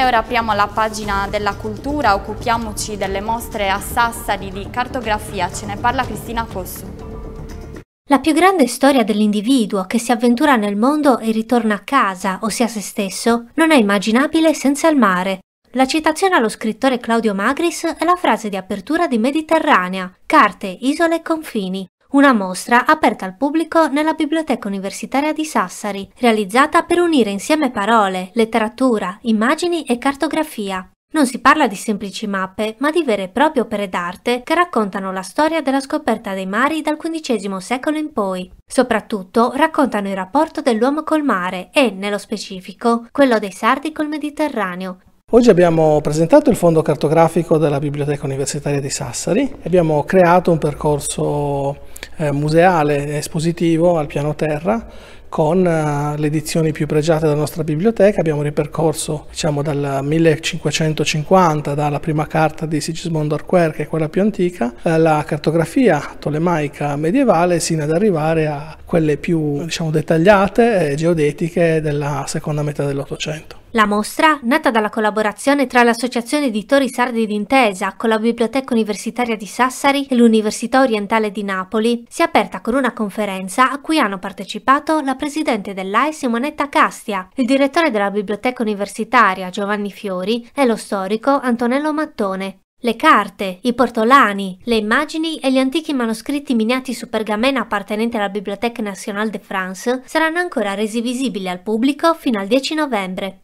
E ora apriamo la pagina della cultura, occupiamoci delle mostre a Sassari di cartografia, ce ne parla Cristina Cossu. La più grande storia dell'individuo che si avventura nel mondo e ritorna a casa, ossia se stesso, non è immaginabile senza il mare. La citazione allo scrittore Claudio Magris è la frase di apertura di Mediterranea, carte, isole e confini, una mostra aperta al pubblico nella Biblioteca Universitaria di Sassari, realizzata per unire insieme parole, letteratura, immagini e cartografia. Non si parla di semplici mappe, ma di vere e proprie opere d'arte che raccontano la storia della scoperta dei mari dal XV secolo in poi. Soprattutto raccontano il rapporto dell'uomo col mare e, nello specifico, quello dei sardi col Mediterraneo, Oggi abbiamo presentato il fondo cartografico della Biblioteca Universitaria di Sassari abbiamo creato un percorso eh, museale espositivo al piano terra con eh, le edizioni più pregiate della nostra biblioteca. Abbiamo ripercorso diciamo, dal 1550, dalla prima carta di Sigismondo Arquer, che è quella più antica, eh, la cartografia tolemaica medievale sino ad arrivare a quelle più diciamo, dettagliate e geodetiche della seconda metà dell'Ottocento. La mostra, nata dalla collaborazione tra l'Associazione Editori Sardi d'Intesa con la Biblioteca Universitaria di Sassari e l'Università Orientale di Napoli, si è aperta con una conferenza a cui hanno partecipato la presidente dell'AIS Monetta Castia, il direttore della Biblioteca Universitaria Giovanni Fiori e lo storico Antonello Mattone. Le carte, i portolani, le immagini e gli antichi manoscritti miniati su pergamena appartenenti alla Bibliothèque Nationale de France saranno ancora resi visibili al pubblico fino al 10 novembre.